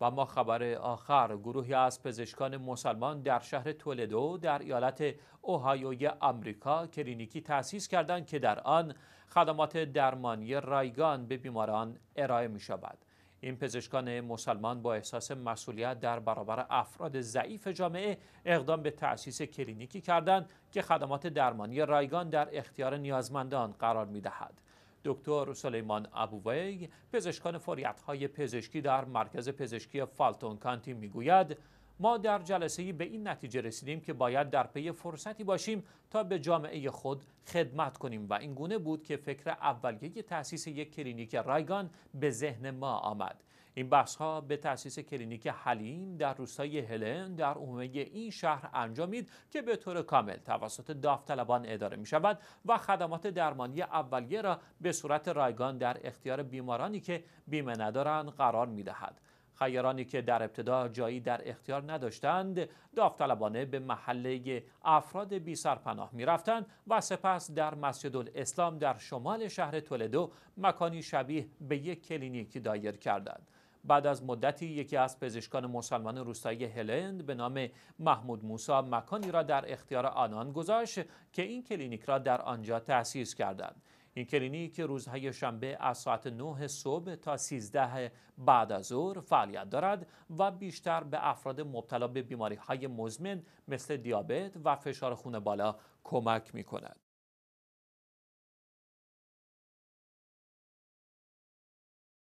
و ما خبر آخر گروهی از پزشکان مسلمان در شهر تولدو در ایالت اوهایوی آمریکا کلینیکی تأسیس کردند که در آن خدمات درمانی رایگان به بیماران ارائه می شود. این پزشکان مسلمان با احساس مسئولیت در برابر افراد ضعیف جامعه اقدام به تأسیس کلینیکی کردند که خدمات درمانی رایگان در اختیار نیازمندان قرار می دهد. دکتر سلیمان ابووی پزشکان فوریت پزشکی در مرکز پزشکی فالتون کانتی میگوید ما در جلسه به این نتیجه رسیدیم که باید در پی فرصتی باشیم تا به جامعه خود خدمت کنیم و این گونه بود که فکر اولیه تأسیس یک کلینیک رایگان به ذهن ما آمد این بحث ها به تأسیس کلینیک حلیم در روستای هلن در عمومه این شهر انجامید که به طور کامل توسط داوطلبان اداره می شود و خدمات درمانی اولیه را به صورت رایگان در اختیار بیمارانی که بیمه ندارند قرار می خیرانی که در ابتدا جایی در اختیار نداشتند داوطلبانه به محله افراد بی سرپناه می رفتند و سپس در مسجد الاسلام در شمال شهر تولدو مکانی شبیه به یک کلینیک دایر کردند بعد از مدتی یکی از پزشکان مسلمان روستایی هلند به نام محمود موسا مکانی را در اختیار آنان گذاشت که این کلینیک را در آنجا تأسیس کردند این کلینیک که روزهای شنبه از ساعت 9 صبح تا 13 بعد از ظهر فعالیت دارد و بیشتر به افراد مبتلا به بیماری های مزمن مثل دیابت و فشار خون بالا کمک می کند.